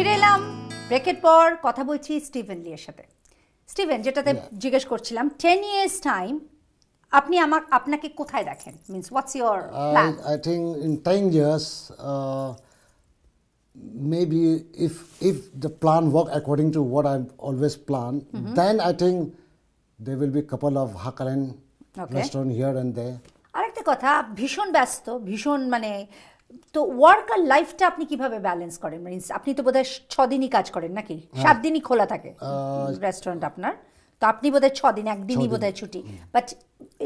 ফিরে এলাম ব্রেকের পর কথা বলছি স্টিভেন লিয়ের সাথে স্টিভেন যেটাতে জিজ্ঞেস করছিলাম টেন ইয়ার্স টাইম আপনি আমার আপনাকে কোথায় দেখেন means what's your plan I think in ten years maybe if if the plan work according to what I've always planned, mm -hmm. then I think there will be a couple of Hakaran okay. restaurant here and there. আরেকটা কথা ভীষণ ব্যস্ত ভীষণ মানে তো work আর লাইফটা আপনি কিভাবে ব্যালেন্স করেন মানে আপনি তো বোধহয় ছ দিনই কাজ করেন নাকি সাত দিনই খোলা থাকে রেস্টুরেন্ট আপনার তো আপনি বোধহয় ছ দিন একদিনই বোধহয় ছুটি বাট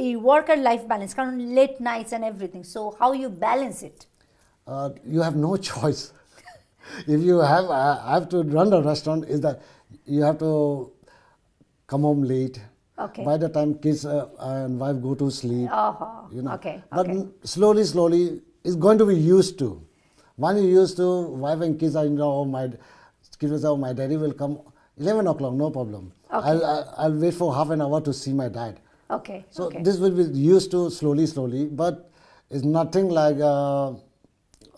এই ওয়ার্ক আর লাইফ ব্যালেন্স কারণ late nights and everything so how you balance it you have no choice if you have uh, have to run a restaurant is that you have to come home late okay by the time kids uh, and wife go to sleep uh-huh. you know okay. but okay. slowly slowly is going to be used to. One is used to, wife and kids are in the home, my kids say, oh, my daddy will come 11 o'clock, no problem. Okay. I'll, I'll, I'll wait for half an hour to see my dad. Okay. So okay. this will be used to slowly, slowly, but it's nothing like uh,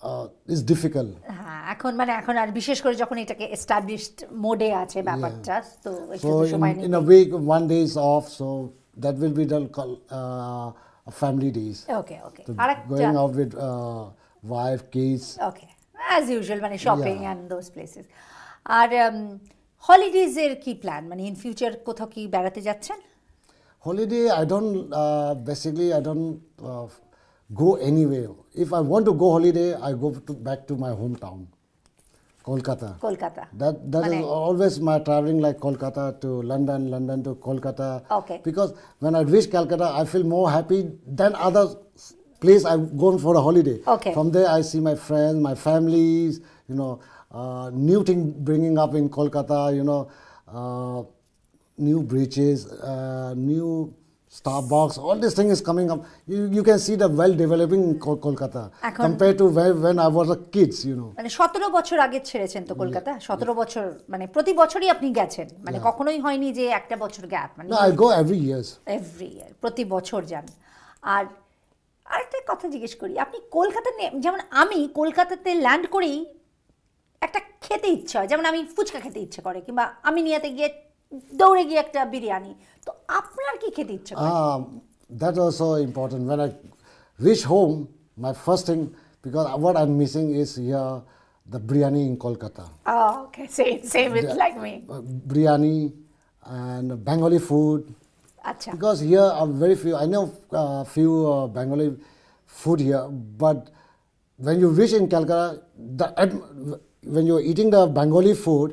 uh, it's difficult. এখন মানে এখন আর বিশেষ করে যখন এটাকে established মোডে আছে ব্যাপারটা তো একটু সময় নিয়ে in a week one day is off so that will be the family days. Okay, okay. So going out with uh, wife, kids. Okay, as usual, মানে shopping yeah. and those places. um, holidays এর key plan? মানে in future কোথাও ki বেড়াতে jachen? Holiday, I don't uh, basically I don't uh, go anywhere. If I want to go holiday, I go to, back to my hometown. Kolkata. Kolkata. That that is always my traveling like Kolkata to London, London to Kolkata. Okay. Because when I reach Calcutta, I feel more happy than other place I've gone for a holiday. Okay. From there, I see my friends, my families. You know, uh, new thing bringing up in Kolkata. You know, uh, new bridges, uh, new Starbucks, all this thing is coming up. You, you can see the well developing Kol- Kolkata compared to when, when I was a kid, you know. মানে 17 বছর আগে ছেড়েছেন তো কলকাতা 17 বছর মানে প্রতি বছরই আপনি গেছেন মানে কখনোই হয়নি যে একটা বছর গ্যাপ মানে I go every years every year প্রতি বছর যান আর আরেকটা কথা জিজ্ঞেস করি আপনি কলকাতা যেমন আমি কলকাতাতে ল্যান্ড করেই একটা খেতে ইচ্ছা হয় যেমন আমি ফুচকা খেতে ইচ্ছে করে কিংবা আমি নিয়াতে গিয়ে দৌড়ে গিয়ে একটা বিরিয়ানি তো আপনার খেতে ah, that also important. When I reach home, my first thing because what I'm missing is here the biryani in Kolkata, okay same same it like me Uh, biryani and Bengali food. আচ্ছা Because here are very few. I know uh, few uh, Bengali food here, but when you reach in Calcutta, when you're eating the Bengali food,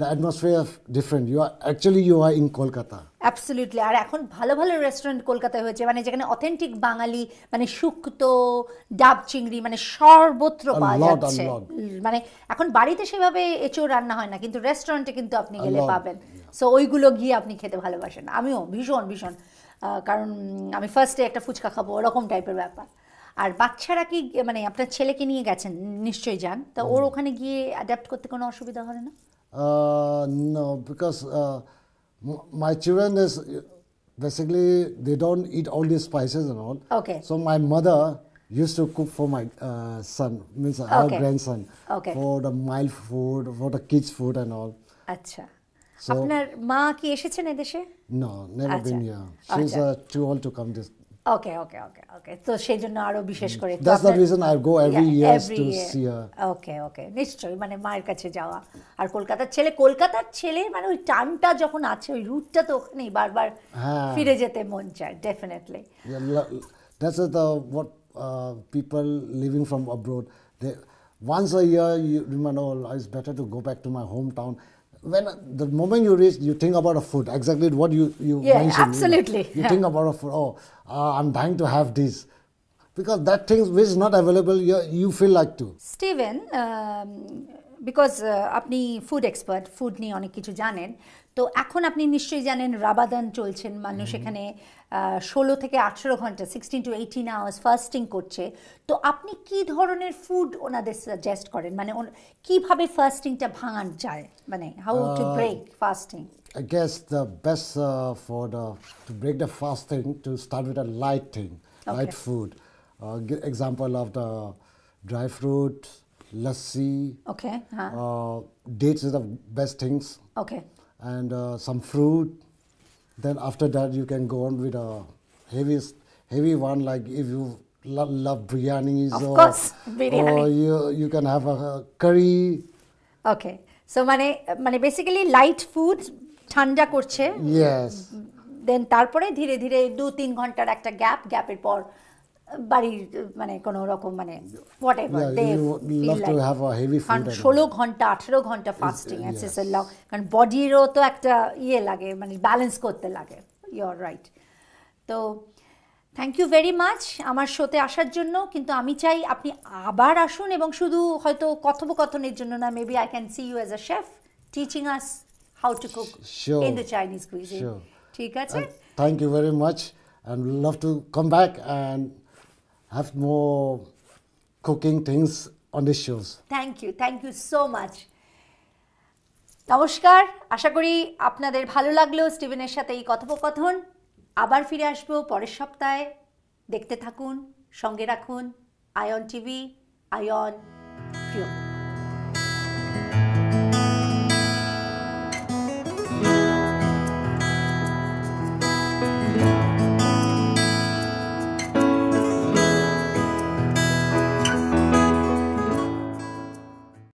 the atmosphere is different. You are actually you are in Kolkata. Absolutely আর এখন ভালো ভালো restaurant কলকাতায় হয়েছে মানে যেখানে authentic বাঙালি মানে শুক্ত ডাব চিংড়ি মানে সর্বত্র পাওয়া যাচ্ছে মানে এখন বাড়িতে সেভাবে এঁচো রান্না হয় না কিন্তু রেস্টুরেন্টে কিন্তু আপনি গেলে পাবেন সো ওইগুলো গিয়ে আপনি খেতে ভালোবাসেন আমিও ভীষণ ভীষণ কারণ আমি ফার্স্টে একটা ফুচকা খাবো ওরকম টাইপের ব্যাপার আর বাচ্চারা কি মানে আপনার ছেলেকে নিয়ে গেছেন নিশ্চয়ই যান তা ওর ওখানে গিয়ে অ্যাডাপ্ট করতে কোনো অসুবিধা হবে না because my children is basically they don't eat all these spices and all. Okay. So my mother used to cook for my uh, son, means okay. our grandson, okay. for the mild food, for the kids food and all. Acha. So, আপনার মা কি এসেছেন এদেশে? No, never been here. She's uh, too old to come this Okay, okay, okay, okay. তো সেই জন্য আরো বিশেষ করে That's the reason I go every year to see her. Okay, okay. নিশ্চয়ই মানে মায়ের কাছে যাওয়া আর কলকাতার ছেলে কলকাতার ছেলে মানে ওই টানটা যখন আছে ওই রুটটা তো ওখানেই বারবার ফিরে যেতে মন চায় definitely That's the what uh, people living from abroad they once a year you remember oh, it's better to go back to my hometown when uh, the moment you reach, you think about a food. Exactly what you you yeah, mentioned. absolutely. You, you yeah. think about a food. Oh, uh, I'm dying to have this. Because that thing which is not available, you, you feel like to. Stephen, um, because আপনি food expert food নিয়ে অনেক কিছু জানেন তো এখন আপনি নিশ্চয়ই জানেন রাবাদান চলছেন মানুষ এখানে ষোলো থেকে আঠেরো ঘন্টা sixteen to eighteen hours fasting করছে তো আপনি কি ধরনের ফুড ওনাদের সাজেস্ট করেন মানে কিভাবে ফাস্টিংটা ভাঙান যায় মানে how to break fasting I guess the best uh, for the to break the fasting to start with a light thing, okay. light food. Uh, example of the dry fruit, lassi. Okay. uh Huh? Uh, dates are the best things. Okay. and uh, some fruit. Then after that, you can go on with a heavy, heavy one. Like if you lo love biryanis, of or, course, biryani. or you you can have a, a curry. Okay, so মানে মানে basically light food ঠান্ডা করছে। Yes. Then তারপরে ধীরে ধীরে দু তিন ঘন্টার gap gap গ্যাপের পর বাড়ির মানে কোনো রকম মানে হোয়াট এভার ষোলো ঘন্টা আঠেরো ঘন্টা ফাস্টিং এক্সারসাইজ লাও কারণ বডিরও তো একটা ইয়ে লাগে মানে ব্যালেন্স করতে লাগে ইউর রাইট তো থ্যাংক ইউ ভেরি মাচ আমার শোতে আসার জন্য কিন্তু আমি চাই আপনি আবার আসুন এবং শুধু হয়তো কথোপকথনের জন্য না maybe I can see you as a chef teaching us how to cook in the Chinese cuisine ঠিক আছে thank you very much and love to come back and have more cooking things on the shows. Thank you. Thank you so much. নমস্কার আশা করি আপনাদের ভালো লাগলো স্টিভেনের সাথে এই কথোপকথন আবার ফিরে আসবো পরের সপ্তাহে দেখতে থাকুন সঙ্গে রাখুন আয়ন টিভি আয়ন প্রিয়